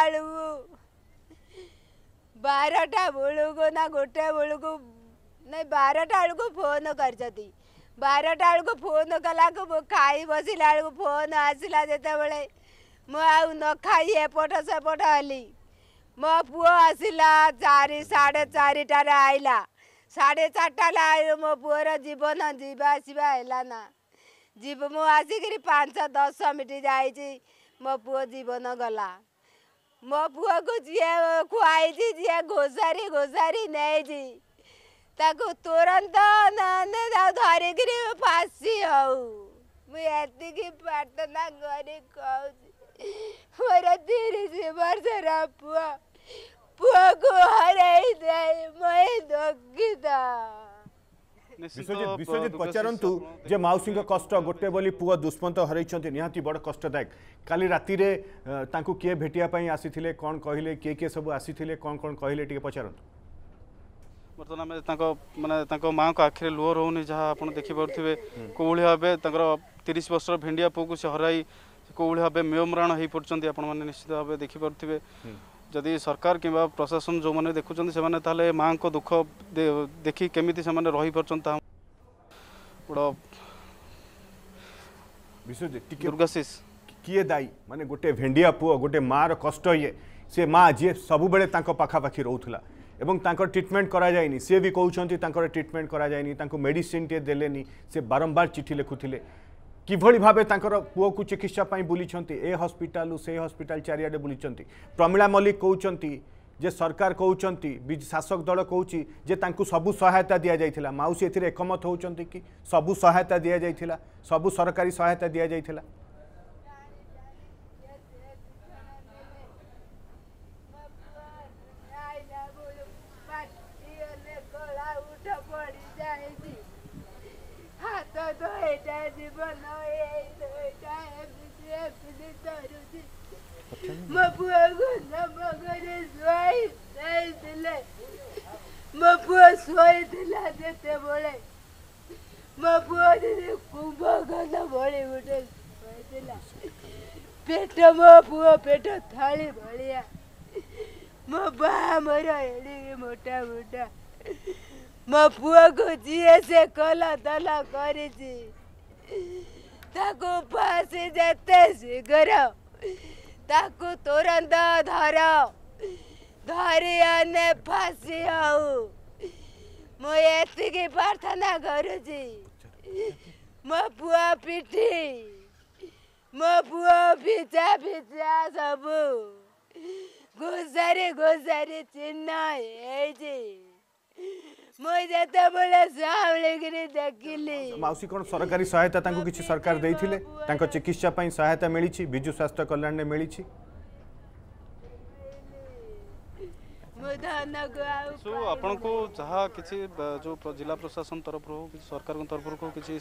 बारटा बेलू ना गोटे बेलू ना बारटा बेल को फोन कर बारटा बेलू फोन कला को खाई बस ला फोन आसला जो बड़े मुझ न खाई एपट सेपट हली म पु आसला चारि साढे चारिटारा आढे चारिटाले आए मो पो जीवन जीव म आसिक पाँच दस मिटर जाइस मो पु जीवन गला मुको जिए खुवाइ घोषारी घोषारी नै तुरन्तरिक फसि हौ म प्रार्थना गरी Mara tiri si marzara pua. Pua ku harai dai mai dokita. Biswajit Biswajit পচারন্তু যে মাউসীঙ্ক কষ্ট গোটে বলি পুয়া দুষ্মন্ত হরাইছন্তি নিহাতি বড় কষ্টদায়ক কালি রাতিরে তাঙ্কু কে ভেটিয়া পাই আসিথিলে কোন কহিলে কে কে সব আসিথিলে কোন কোন কহিলে টিকে পচারন্তু ବର୍ତ୍ତମାନ ଆମେ ତାଙ୍କ ମାନେ ତାଙ୍କ ମାଆଙ୍କ ଆଖିରେ ଲୁହ ରହୁନି ଯାହା ଆପଣ ଦେଖିପାରୁଥିବେ କୋଭଳି ଭାବେ ତାଙ୍କର ତିରିଶ ବର୍ଷର ଭେଣ୍ଡିଆ ପୁଅକୁ ସେ ହରାଇ कौली भाव मेयमराण हो पड़ते आपने निश्चित भाव देखिपे जदि सरकार कि प्रशासन जो मैंने देखुं से माँ को दुख देख रही से दुर्गाशीष किए दायी मानते गोटे भेडिया पुओ गोटे माँ कष्ट ये सी माँ जी सब बड़े पखापाखि रोला और ट्रिटमेंट कराएनि सी भी कहते ट्रिटमेंट कराए मेडिसीन टे दे से बारंबार चिठी लिखुते किभली भावे पुओ को चिकित्सापी बुली ए हस्पिटाल से हस्पिटाल चारिडे बुलीं प्रमीला मल्लिक कहते जे सरकार कहते शासक दल कहे सब सहायता दि जाइला मौसी एमत कि सबू सहायता दि जाइला सबू सरकारी सहायता दि जाइला mapuwa na magana soyi sai dile mapuwa soyi dila de te bole mapuwa de kumbha gana bole ude soyi dila પેટા માં પૂરો પેટા થાળી ભળ્યા મા બા મરા એડી મોટા મોટા મા પૂરો ગુજીએ છે કલા તલા કરી છે તાકો પાસે જતે છે ગરા ତାକୁ ତୁରନ୍ତ ଧର ଧରି ଆନେ ଫାଶୀ ହଉ ମୁଁ ଏତିକି ପ୍ରାର୍ଥନା କରୁଛି ମୋ ପୁଅ ପିଠି ମୋ ପୁଅ ଭିଜା ଭିଜା ସବୁ ଘୋଷାରି ଘୋଷାରି ଚିହ୍ନ ହେଇଛି ମୁଁ ଯେତେବେଳେ ସାଉଳିକିରି ଦେଖିଲି ମାଉସୀ କ'ଣ ସରକାରୀ ସହାୟତା ତାଙ୍କୁ କିଛି ସରକାର ଦେଇଥିଲେ ତାଙ୍କ ଚିକିତ୍ସା ପାଇଁ ସହାୟତା ମିଳିଛି ବିଜୁ ସ୍ୱାସ୍ଥ୍ୟ କଲ୍ୟାଣରେ ମିଳିଛି ଆପଣଙ୍କୁ ଯାହା କିଛି ଯେଉଁ ଜିଲ୍ଲା ପ୍ରଶାସନ ତରଫରୁ କିଛି ସରକାରଙ୍କ ତରଫରୁ କିଛି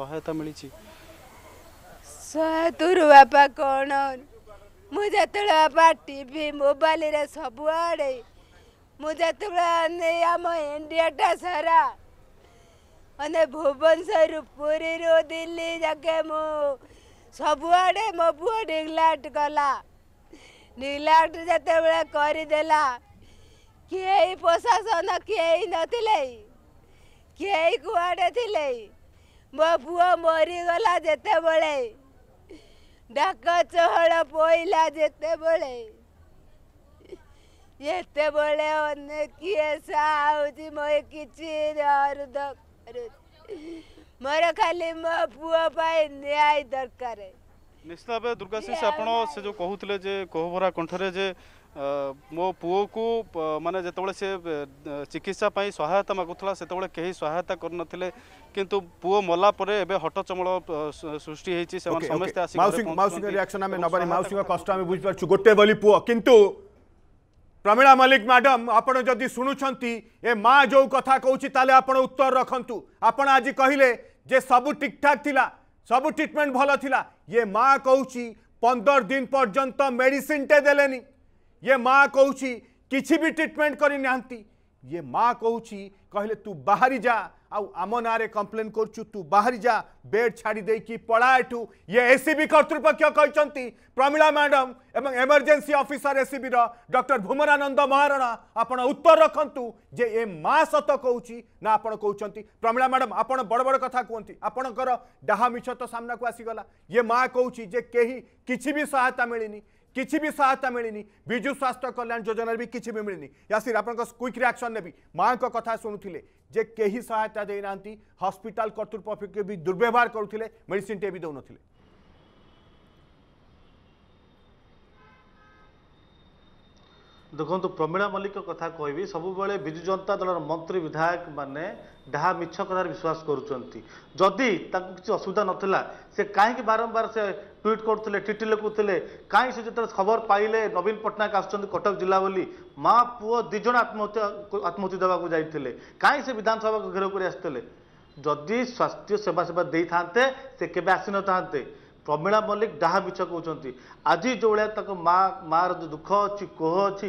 ସହାୟତା ମିଳିଛି ସହାୟତାରୁ ବାପା କ'ଣ ମୁଁ ଯେତେବେଳେ ବାପା ଟିଭି ମୋବାଇଲରେ ସବୁଆଡ଼େ ମୁଁ ଯେତେବେଳେ ନେଇ ଆମ ଇଣ୍ଡିଆଟା ସାରା ମାନେ ଭୁବନେଶ୍ୱରରୁ ପୁରୀରୁ ଦିଲ୍ଲୀ ଯାକେ ମୁଁ ସବୁଆଡ଼େ ମୋ ପୁଅ ନିଗ୍ଲାଟ କଲା ନିଗ୍ଲାଟ ଯେତେବେଳେ କରିଦେଲା କିଏ ପ୍ରଶାସନ କିଏ ନଥିଲେ କିଏ କୁଆଡ଼େ ଥିଲେ ମୋ ପୁଅ ମରିଗଲା ଯେତେବେଳେ ଡାକ ଚହଳ ପଇଲା ଯେତେବେଳେ ये बड़े किए साहू मैं कि मोर खाली मो पुपाई दरकार निश्चित भाव दुर्गा आप जो कहते कोहभरा कंठरे जे मो पु को माने जो चिकित्सापी सहायता मगुला सेत सहायता कर किंतु पु मलापर सृष्टि ପ୍ରମିଳା ମଲ୍ଲିକ ମ୍ୟାଡ଼ାମ୍ ଆପଣ ଯଦି ଶୁଣୁଛନ୍ତି ଏ ମା ଯେଉଁ କଥା କହୁଛି ତାହେଲେ ଆପଣ ଉତ୍ତର ରଖନ୍ତୁ ଆପଣ ଆଜି କହିଲେ ଯେ ସବୁ ଠିକ୍ଠାକ୍ ଥିଲା ସବୁ ଟ୍ରିଟମେଣ୍ଟ ଭଲ ଥିଲା ଇଏ ମା କହୁଛି ପନ୍ଦର ଦିନ ପର୍ଯ୍ୟନ୍ତ ମେଡ଼ିସିନଟେ ଦେଲେନି ଇଏ ମା କହୁଛି କିଛି ବି ଟ୍ରିଟମେଣ୍ଟ କରିନାହାନ୍ତି ଇଏ ମା କହୁଛି कहले तू बाहरी जा आम ना कम्प्लेन करू तू बाहरी जा बेड छाड़ी कि पड़ा एठू ये एसीबी कर्तृपक्ष प्रमिला मैडम एवं emergency officer ACB doctor Bhumarananda Maharana आपण उत्तर रखु जे ये माँ सत कौच ना आप कहते प्रमिला मैडम आप बड़ बड़ कथा कहते आपणकर डाहा मिछ तो सामना को आसीगला ये माँ कौच जे कहीं किसी सहायता मिलनी কিছিবি সহায়তা মেলেনি বিজু স্বাস্থ্য কল্যাণ যোজনাৰো কিছিবি মেলেনি ياسিত আপোনাক কুইক ৰেක්ෂন নেবি মাৰক কথা শুনোtile जे কেহি সহায়তা দেইনাନ୍ତି হস্পিটাল কৰতুলপপকেবি দুর্ব্যৱহার কৰোtile মেডিসিন টেবি দওনোtile ଦେଖନ୍ତୁ ପ୍ରମିଳା ମଲ୍ଲିକ କଥା କହିବି ସବୁବେଳେ ବିଜୁ ଜନତା ଦଳର ମନ୍ତ୍ରୀ ବିଧାୟକମାନେ ଡାହା ମିଛ କଥାରେ ବିଶ୍ୱାସ କରୁଛନ୍ତି ଯଦି ତାଙ୍କୁ କିଛି ଅସୁବିଧା ନଥିଲା ସେ କାହିଁକି ବାରମ୍ବାର ସେ ଟ୍ୱିଟ୍ କରୁଥିଲେ ଟିଟି ଲେଖୁଥିଲେ କାହିଁକି ସେ ଯେତେବେଳେ ଖବର ପାଇଲେ ନବୀନ ପଟ୍ଟନାୟକ ଆସୁଛନ୍ତି କଟକ ଜିଲ୍ଲା ବୋଲି ମା ପୁଅ ଦୁଇ ଜଣ ଆତ୍ମହତ୍ୟା ଆତ୍ମହତ୍ୟା ଦେବାକୁ ଯାଇଥିଲେ କାହିଁକି ସେ ବିଧାନସଭାକୁ ଘେରାଉ କରି ଆସିଥିଲେ ଯଦି ସ୍ୱାସ୍ଥ୍ୟ ସେବା ସେବା ଦେଇଥାନ୍ତେ ସେ କେବେ ଆସିନଥାନ୍ତେ ପ୍ରମିଳା ମଲ୍ଲିକ ଡାହା ମିଛ କହୁଛନ୍ତି ଆଜି ଯେଉଁଭଳିଆ ତାଙ୍କ ମା ମାର ଯେଉଁ ଦୁଃଖ ଅଛି କୋହ ଅଛି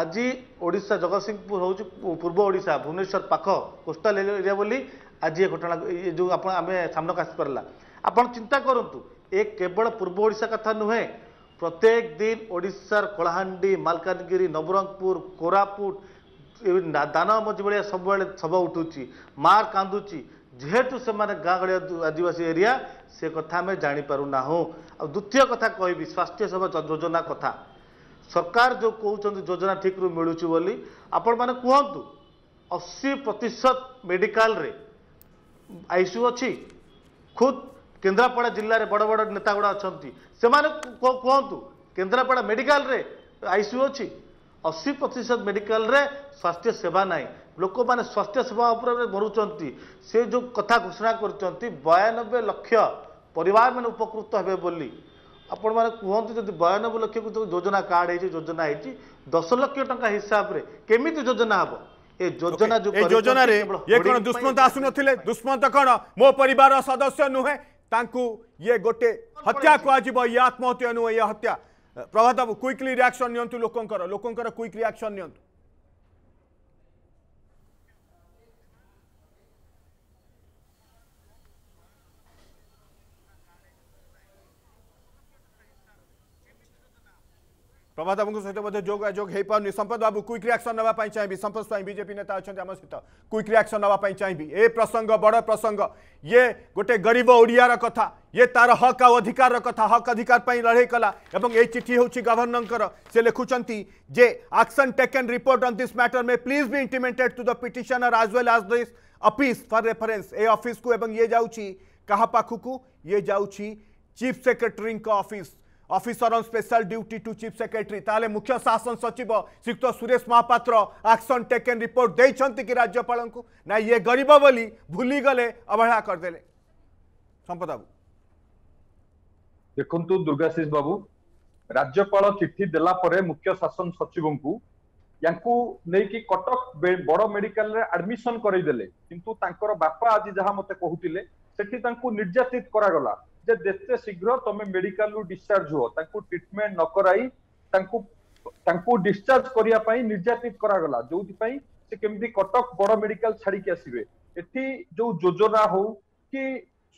ଆଜି ଓଡ଼ିଶା ଜଗତସିଂହପୁର ହେଉଛି ପୂର୍ବ ଓଡ଼ିଶା ଭୁବନେଶ୍ୱର ପାଖ କୋଷ୍ଟାଲ ଏରିଆ ବୋଲି ଆଜି ଏ ଘଟଣା ଏ ଯେଉଁ ଆପଣ ଆମେ ସାମ୍ନାକୁ ଆସିପାରିଲା ଆପଣ ଚିନ୍ତା କରନ୍ତୁ ଏ କେବଳ ପୂର୍ବ ଓଡ଼ିଶା କଥା ନୁହେଁ ପ୍ରତ୍ୟେକ ଦିନ ଓଡ଼ିଶାର କଳାହାଣ୍ଡି ମାଲକାନଗିରି ନବରଙ୍ଗପୁର କୋରାପୁଟ ଦାନ ମଝି ଭଳିଆ ସବୁବେଳେ ଶବ ଉଠୁଛି ମାର୍କ କାନ୍ଦୁଛି ଯେହେତୁ ସେମାନେ ଗାଁଗଳିଆ ଆଦିବାସୀ ଏରିଆ ସେ କଥା ଆମେ ଜାଣିପାରୁନାହୁଁ ଆଉ ଦ୍ୱିତୀୟ କଥା କହିବି ସ୍ୱାସ୍ଥ୍ୟ ସେବା ଯୋଜନା କଥା ସରକାର ଯେଉଁ କହୁଛନ୍ତି ଯୋଜନା ଠିକ୍ରୁ ମିଳୁଛି ବୋଲି ଆପଣମାନେ କୁହନ୍ତୁ ଅଶୀ ପ୍ରତିଶତ ମେଡ଼ିକାଲରେ ଆଇସିୟୁ ଅଛି ଖୁଦ୍ କେନ୍ଦ୍ରାପଡ଼ା ଜିଲ୍ଲାରେ ବଡ଼ ବଡ଼ ନେତାଗୁଡ଼ା ଅଛନ୍ତି ସେମାନେ କୁହନ୍ତୁ କେନ୍ଦ୍ରାପଡ଼ା ମେଡ଼ିକାଲରେ ଆଇସିୟୁ ଅଛି ଅଶୀ ପ୍ରତିଶତ ମେଡ଼ିକାଲରେ ସ୍ୱାସ୍ଥ୍ୟ ସେବା ନାହିଁ ଲୋକମାନେ ସ୍ୱାସ୍ଥ୍ୟ ସେବା ଉପରେ ଭରୁଛନ୍ତି ସେ ଯେଉଁ କଥା ଘୋଷଣା କରିଛନ୍ତି ବୟାନବେ ଲକ୍ଷ ପରିବାରମାନେ ଉପକୃତ ହେବେ ବୋଲି ଆପଣମାନେ କୁହନ୍ତୁ ଯଦି ବୟାନବେ ଲକ୍ଷକୁ ଯେଉଁ ଯୋଜନା କାର୍ଡ଼ ହେଇଛି ଯୋଜନା ହେଇଛି ଦଶ ଲକ୍ଷ ଟଙ୍କା ହିସାବରେ କେମିତି ଯୋଜନା ହେବ ଏ ଯୋଜନା ଯେଉଁ ଯୋଜନାରେ ଇଏ କ'ଣ ଦୁଷ୍ମନ୍ତ ଆସୁନଥିଲେ ଦୁଷ୍ମନ୍ତ କ'ଣ ମୋ ପରିବାର ସଦସ୍ୟ ନୁହେଁ ତାଙ୍କୁ ଇଏ ଗୋଟେ ହତ୍ୟା କୁହାଯିବ ଇଏ ଆତ୍ମହତ୍ୟା ନୁହେଁ ଇଏ ହତ୍ୟା ପ୍ରଭାତ ବାବୁ କ୍ୱିକଲି ରିଆକ୍ସନ୍ ନିଅନ୍ତୁ ଲୋକଙ୍କର ଲୋକଙ୍କର କ୍ୱିକ୍ ରିଆକ୍ସନ୍ ନିଅନ୍ତୁ प्रभात बाबू सहित जोग संपद बाबू क्विक रियाक्शन ना चाहिए संपत स्वाई बजेपी नेता अच्छा सहित क्विक रियाक्शन नाप चाहिए ए प्रसंग बड़ प्रसंग ये गोटे गरीब ओडिया कथ ये तार हक आउ अधिकार कथ हक अधिकार लड़े कला और चिठी हूँ गवर्नर से लिखुंट जे take and report on this matter मे प्लीज भी इंटिमेटेड टू द पिटनर आज ओल आज दिस अफिस् फर रेफरेन्स ए अफिस्क ये जाऊँगी क्या पाखक ये जा chief secretary office officer on special duty to chief secretary ताले मुख्य शासन सचिव श्रीक्त Suresh Mahapatra action taken report दे राज्यपाल को ना ये गरीब बोली भूली गले अवहेला करदे संपद बाबू देखु दुर्गाशीष बाबू राज्यपाल चिट्ठी देला मुख्य शासन सचिव को यानी कटक बड़ मेडिकल आडमिशन करदे कि बापा आज जहाँ मत कहते निर्यात करागला ଯେ ଯେତେ ଶୀଘ୍ର ତମେ ମେଡିକାଲରୁ ଡିସଚାର୍ଜ ହୁଅ ତାଙ୍କୁ ଟ୍ରିଟମେଣ୍ଟ ନ କରାଇ ତାଙ୍କୁ ତାଙ୍କୁ ଡିସଚାର୍ଜ କରିବା ପାଇଁ ନିର୍ଯାତିତ କରାଗଲା ଯୋଉଥିପାଇଁ ସେ କେମିତି କଟକ ବଡ ମେଡିକାଲ ଛାଡିକି ଆସିବେ ଏଠି ଯୋଉ ଯୋଜନା ହଉ କି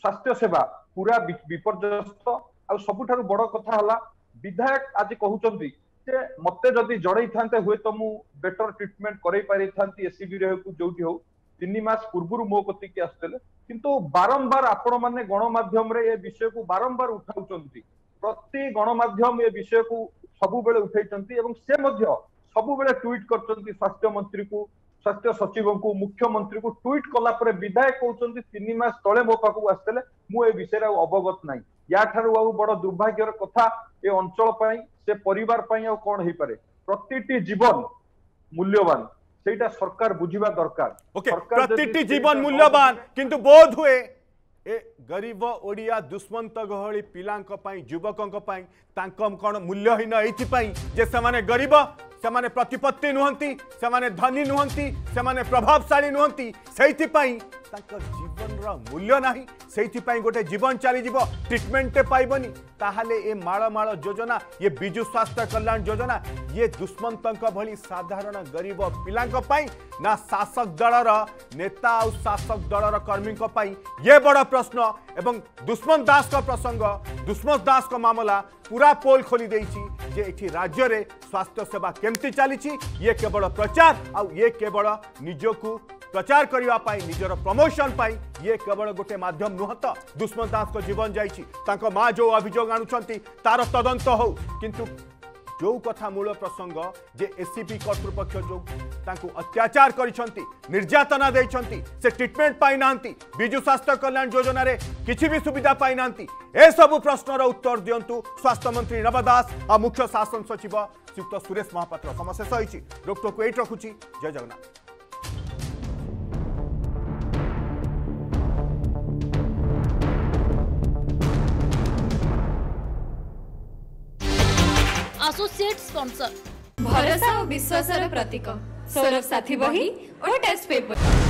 ସ୍ୱାସ୍ଥ୍ୟ ସେବା ପୁରା ବିପର୍ଯ୍ୟସ୍ତ ଆଉ ସବୁଠାରୁ ବଡ କଥା ହେଲା ବିଧାୟକ ଆଜି କହୁଛନ୍ତି ଯେ ମତେ ଯଦି ଜଣେଇଥାନ୍ତେ ହୁଏତ ମୁଁ ବେଟର ଟ୍ରିଟମେଣ୍ଟ କରେଇ ପାରିଥାନ୍ତି ଏସିବିରେ ହଉ ଯୋଉଠି ହଉ ତିନି ମାସ ପୂର୍ବରୁ ମୋ କତିକି ଆସୁଥିଲେ କିନ୍ତୁ ବାରମ୍ବାର ଆପଣମାନେ ଗଣମାଧ୍ୟମରେ ଏ ବିଷୟକୁ ବାରମ୍ବାର ଉଠାଉଛନ୍ତି ପ୍ରତି ଗଣମାଧ୍ୟମ ଏ ବିଷୟକୁ ସବୁବେଳେ ଉଠାଇଛନ୍ତି ଏବଂ ସେ ମଧ୍ୟ ସବୁବେଳେ ଟ୍ୱିଟ୍ କରିଛନ୍ତି ସ୍ୱାସ୍ଥ୍ୟ ମନ୍ତ୍ରୀକୁ ସ୍ୱାସ୍ଥ୍ୟ ସଚିବଙ୍କୁ ମୁଖ୍ୟମନ୍ତ୍ରୀଙ୍କୁ ଟ୍ୱିଟ୍ କଲା ପରେ ବିଧାୟକ କହୁଛନ୍ତି ତିନି ମାସ ତଳେ ମୋ ପାଖକୁ ଆସିଥିଲେ ମୁଁ ଏ ବିଷୟରେ ଆଉ ଅବଗତ ନାହିଁ ୟାଠାରୁ ଆଉ ବଡ ଦୁର୍ଭାଗ୍ୟର କଥା ଏ ଅଞ୍ଚଳ ପାଇଁ ସେ ପରିବାର ପାଇଁ ଆଉ କଣ ହେଇପାରେ ପ୍ରତିଟି ଜୀବନ ମୂଲ୍ୟବାନ সেইটা সরকার বুঝিব দরকার সরকার প্রত্যেকটি জীবন মূল্যবান কিন্তু বোধ हुए এ গরিব ওড়িয়া দুশমন্ত গহলি pilaଙ୍କ পই যুবকଙ୍କ পই তাকম কোন মূল্যহীন হয়তি পই যেসমানে গরিব ସେମାନେ ପ୍ରତିପତ୍ତି ନୁହନ୍ତି ସେମାନେ ଧନୀ ନୁହନ୍ତି ସେମାନେ ପ୍ରଭାବଶାଳୀ ନୁହନ୍ତି ସେଇଥିପାଇଁ ତାଙ୍କ ଜୀବନର ମୂଲ୍ୟ ନାହିଁ ସେଇଥିପାଇଁ ଗୋଟେ ଜୀବନ ଚାଲିଯିବ ଟ୍ରିଟମେଣ୍ଟଟେ ପାଇବନି ତାହେଲେ ଏ ମାଳମାଳ ଯୋଜନା ଇଏ ବିଜୁ ସ୍ୱାସ୍ଥ୍ୟ କଲ୍ୟାଣ ଯୋଜନା ଇଏ ଦୁଷ୍ମନ୍ତଙ୍କ ଭଳି ସାଧାରଣ ଗରିବ ପିଲାଙ୍କ ପାଇଁ ନା ଶାସକ ଦଳର ନେତା ଆଉ ଶାସକ ଦଳର କର୍ମୀଙ୍କ ପାଇଁ ଇଏ ବଡ଼ ପ୍ରଶ୍ନ ଏବଂ ଦୁଷ୍ମନ୍ତ ଦାସଙ୍କ ପ୍ରସଙ୍ଗ ଦୁଷ୍ମନ୍ତ ଦାସଙ୍କ ମାମଲା ପୁରା ପୋଲ ଖୋଲି ଦେଇଛି जे एठी राज्य रे स्वास्थ्य सेवा केमती चली केवल प्रचार आउ ये केवल निजकू प्रचार करने निजर प्रमोशन ये केवल गोटे मध्यम नुह तो दुष्मंत दास जीवन जाइए माँ जो अभोग आणुंट तार तदंत हो किंतु जो कथा मूल प्रसंग जे एससीपी कर्तृपक्ष जो अत्याचार कर निर्यातना देखते से ट्रिटमेंट पाई विजु स्वास्थ्य कल्याण योजन किसी भी सुविधा पाई ना प्रश्न प्रश्नर उत्तर दिंतु स्वास्थ्य मंत्री नव दास मुख्य शासन सचिव श्रीयुक्त सुरेश महापात्र समशेष होती डॉक्टर को ये रखुच्छी जय जगन्नाथ আসোসিয়েট স্পন্সর ভরসা ও বিশ্বাসের প্রতীক সৌরভ সাথী বহি ও টেস্ট পেপর